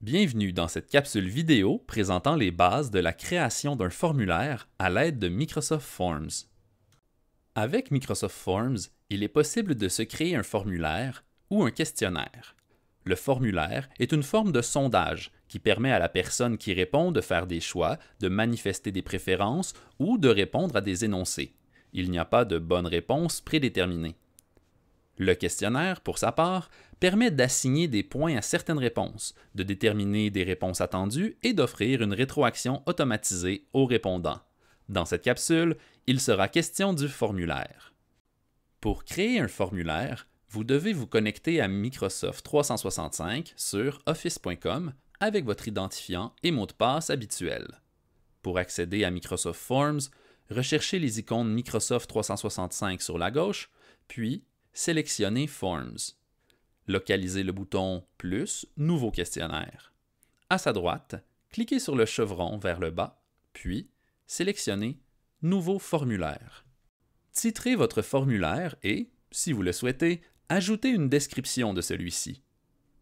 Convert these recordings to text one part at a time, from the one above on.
Bienvenue dans cette capsule vidéo présentant les bases de la création d'un formulaire à l'aide de Microsoft Forms. Avec Microsoft Forms, il est possible de se créer un formulaire ou un questionnaire. Le formulaire est une forme de sondage qui permet à la personne qui répond de faire des choix, de manifester des préférences ou de répondre à des énoncés. Il n'y a pas de bonne réponse prédéterminée. Le questionnaire, pour sa part, permet d'assigner des points à certaines réponses, de déterminer des réponses attendues et d'offrir une rétroaction automatisée aux répondants. Dans cette capsule, il sera question du formulaire. Pour créer un formulaire, vous devez vous connecter à Microsoft 365 sur office.com avec votre identifiant et mot de passe habituel. Pour accéder à Microsoft Forms, recherchez les icônes Microsoft 365 sur la gauche, puis sélectionnez Forms. Localisez le bouton Plus, Nouveau questionnaire. À sa droite, cliquez sur le chevron vers le bas, puis sélectionnez Nouveau formulaire. Titrez votre formulaire et, si vous le souhaitez, ajoutez une description de celui-ci.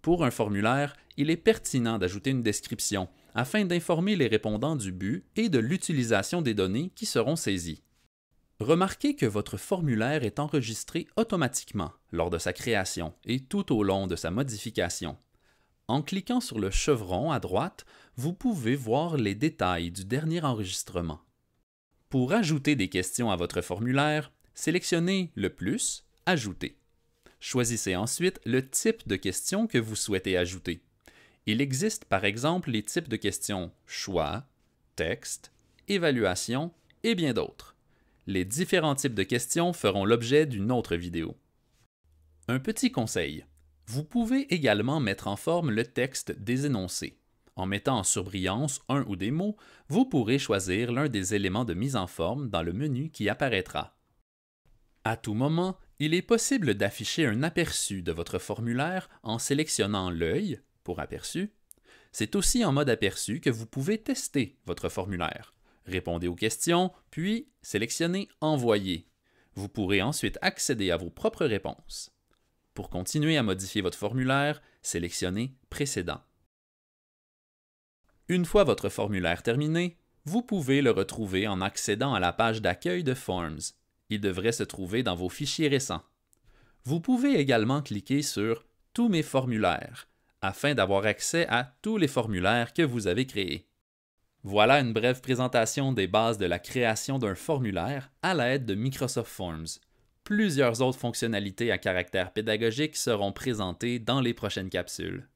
Pour un formulaire, il est pertinent d'ajouter une description afin d'informer les répondants du but et de l'utilisation des données qui seront saisies. Remarquez que votre formulaire est enregistré automatiquement lors de sa création et tout au long de sa modification. En cliquant sur le chevron à droite, vous pouvez voir les détails du dernier enregistrement. Pour ajouter des questions à votre formulaire, sélectionnez le plus Ajouter. Choisissez ensuite le type de question que vous souhaitez ajouter. Il existe par exemple les types de questions choix, texte, évaluation et bien d'autres. Les différents types de questions feront l'objet d'une autre vidéo. Un petit conseil. Vous pouvez également mettre en forme le texte des énoncés. En mettant en surbrillance un ou des mots, vous pourrez choisir l'un des éléments de mise en forme dans le menu qui apparaîtra. À tout moment, il est possible d'afficher un aperçu de votre formulaire en sélectionnant l'œil pour aperçu. C'est aussi en mode aperçu que vous pouvez tester votre formulaire. Répondez aux questions, puis sélectionnez Envoyer. Vous pourrez ensuite accéder à vos propres réponses. Pour continuer à modifier votre formulaire, sélectionnez Précédent. Une fois votre formulaire terminé, vous pouvez le retrouver en accédant à la page d'accueil de Forms. Il devrait se trouver dans vos fichiers récents. Vous pouvez également cliquer sur Tous mes formulaires afin d'avoir accès à tous les formulaires que vous avez créés. Voilà une brève présentation des bases de la création d'un formulaire à l'aide de Microsoft Forms. Plusieurs autres fonctionnalités à caractère pédagogique seront présentées dans les prochaines capsules.